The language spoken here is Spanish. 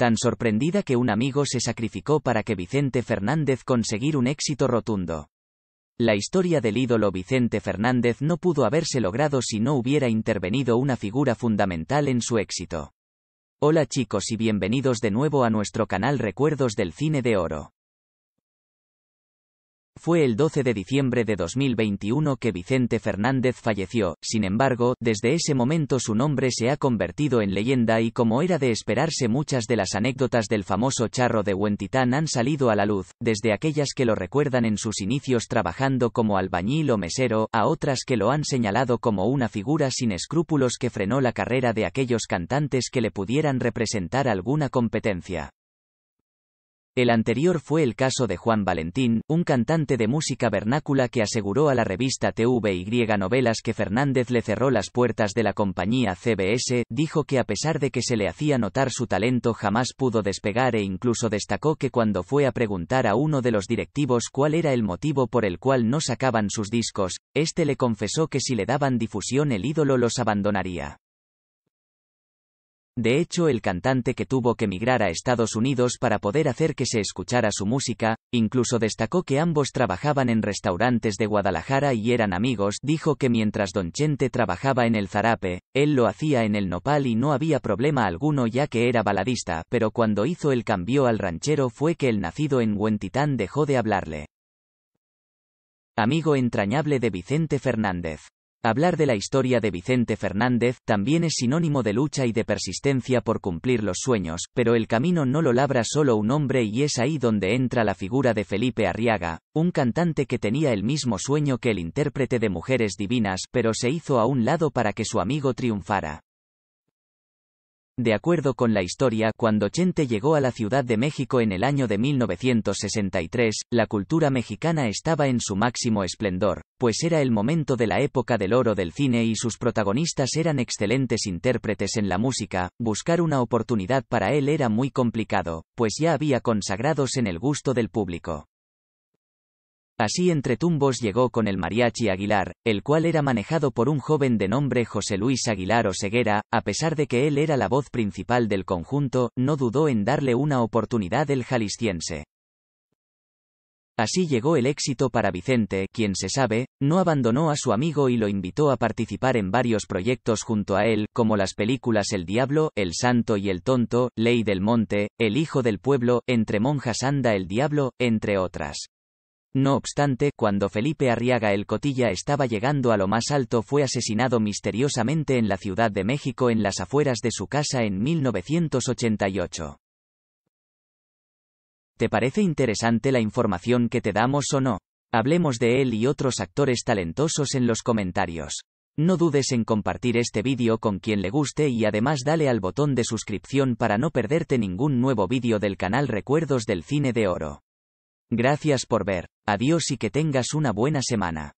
tan sorprendida que un amigo se sacrificó para que Vicente Fernández conseguir un éxito rotundo. La historia del ídolo Vicente Fernández no pudo haberse logrado si no hubiera intervenido una figura fundamental en su éxito. Hola chicos y bienvenidos de nuevo a nuestro canal Recuerdos del Cine de Oro. Fue el 12 de diciembre de 2021 que Vicente Fernández falleció, sin embargo, desde ese momento su nombre se ha convertido en leyenda y como era de esperarse muchas de las anécdotas del famoso charro de Huentitán han salido a la luz, desde aquellas que lo recuerdan en sus inicios trabajando como albañil o mesero, a otras que lo han señalado como una figura sin escrúpulos que frenó la carrera de aquellos cantantes que le pudieran representar alguna competencia. El anterior fue el caso de Juan Valentín, un cantante de música vernácula que aseguró a la revista TVY Novelas que Fernández le cerró las puertas de la compañía CBS, dijo que a pesar de que se le hacía notar su talento jamás pudo despegar e incluso destacó que cuando fue a preguntar a uno de los directivos cuál era el motivo por el cual no sacaban sus discos, este le confesó que si le daban difusión el ídolo los abandonaría. De hecho, el cantante que tuvo que emigrar a Estados Unidos para poder hacer que se escuchara su música, incluso destacó que ambos trabajaban en restaurantes de Guadalajara y eran amigos, dijo que mientras Don Chente trabajaba en el zarape, él lo hacía en el nopal y no había problema alguno ya que era baladista, pero cuando hizo el cambio al ranchero fue que el nacido en Huentitán dejó de hablarle. Amigo entrañable de Vicente Fernández. Hablar de la historia de Vicente Fernández también es sinónimo de lucha y de persistencia por cumplir los sueños, pero el camino no lo labra solo un hombre y es ahí donde entra la figura de Felipe Arriaga, un cantante que tenía el mismo sueño que el intérprete de Mujeres Divinas, pero se hizo a un lado para que su amigo triunfara. De acuerdo con la historia, cuando Chente llegó a la Ciudad de México en el año de 1963, la cultura mexicana estaba en su máximo esplendor, pues era el momento de la época del oro del cine y sus protagonistas eran excelentes intérpretes en la música, buscar una oportunidad para él era muy complicado, pues ya había consagrados en el gusto del público. Así entre tumbos llegó con el mariachi Aguilar, el cual era manejado por un joven de nombre José Luis Aguilar Oseguera, a pesar de que él era la voz principal del conjunto, no dudó en darle una oportunidad el jalisciense. Así llegó el éxito para Vicente, quien se sabe, no abandonó a su amigo y lo invitó a participar en varios proyectos junto a él, como las películas El Diablo, El Santo y El Tonto, Ley del Monte, El Hijo del Pueblo, Entre Monjas anda el Diablo, entre otras. No obstante, cuando Felipe Arriaga el Cotilla estaba llegando a lo más alto fue asesinado misteriosamente en la Ciudad de México en las afueras de su casa en 1988. ¿Te parece interesante la información que te damos o no? Hablemos de él y otros actores talentosos en los comentarios. No dudes en compartir este vídeo con quien le guste y además dale al botón de suscripción para no perderte ningún nuevo vídeo del canal Recuerdos del Cine de Oro. Gracias por ver. Adiós y que tengas una buena semana.